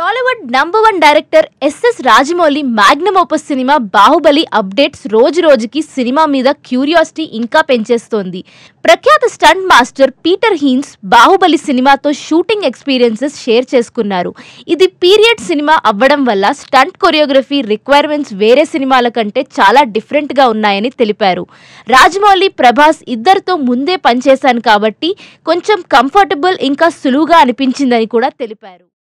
Tollywood number one director SS Rajamouli magnum opus cinema Baahubali updates రోజు రోజుకి cinema మీద క్యూరియాసిటీ ఇంకా పెంచేస్తోంది ప్రఖ్యాత stunt master Peter Heins Baahubali సినిమాతో షూటింగ్ ఎక్స్పీరియన్సెస్ షేర్ చేసుకున్నారు ఇది పీరియడ్ సినిమా అవ్వడం వల్ల స్టంట్ కొరియోగ్రఫీ రిక్వైర్మెంట్స్ వేరే సినిమాల కంటే చాలా డిఫరెంట్గా ఉన్నాయని తెలిపారు రాజమౌళి ప్రభాస్ ఇద్దరితో ముందే పనిచేశాను కాబట్టి కొంచెం కంఫర్టబుల్ ఇంకా సులువుగా అనిపించిందని కూడా తెలిపారు